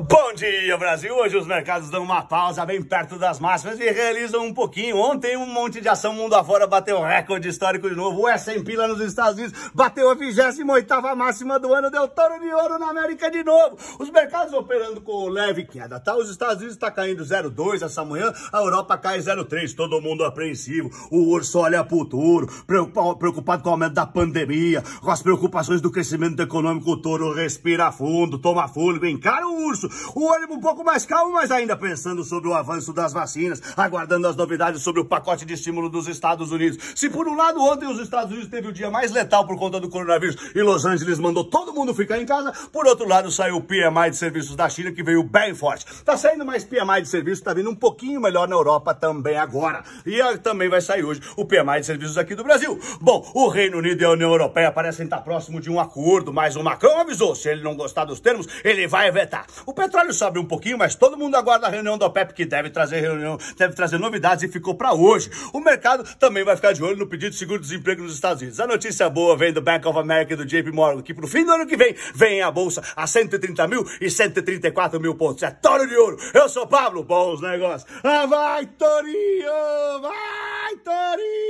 Bom dia, Brasil! Hoje os mercados dão uma pausa bem perto das máximas e realizam um pouquinho. Ontem um monte de ação mundo afora bateu recorde histórico de novo. O S&P lá nos Estados Unidos bateu a 28ª máxima do ano, deu touro de ouro na América de novo. Os mercados operando com leve queda, tá? Os Estados Unidos está caindo 0,2 essa manhã, a Europa cai 0,3. Todo mundo apreensivo, o urso olha pro futuro, preocupado com o aumento da pandemia, com as preocupações do crescimento econômico, o touro respira fundo, toma fôlego, encara o urso março, o ânimo um pouco mais calmo, mas ainda pensando sobre o avanço das vacinas, aguardando as novidades sobre o pacote de estímulo dos Estados Unidos. Se por um lado ontem os Estados Unidos teve o dia mais letal por conta do coronavírus e Los Angeles mandou todo mundo ficar em casa, por outro lado saiu o PMI de serviços da China que veio bem forte. Tá saindo mais PMI de serviços, tá vindo um pouquinho melhor na Europa também agora. E ah, também vai sair hoje o PMI de serviços aqui do Brasil. Bom, o Reino Unido e a União Europeia parecem estar próximo de um acordo, mas o Macron avisou, se ele não gostar dos termos, ele vai vetar. O o petróleo sobe um pouquinho, mas todo mundo aguarda a reunião da OPEP, que deve trazer reunião, deve trazer novidades e ficou para hoje. O mercado também vai ficar de olho no pedido de seguro-desemprego nos Estados Unidos. A notícia boa vem do Bank of America e do JP Morgan, que pro fim do ano que vem, vem a bolsa a 130 mil e 134 mil pontos. É toro de ouro. Eu sou Pablo. Bons negócios. Ah, vai, Torinho! Vai, Torinho!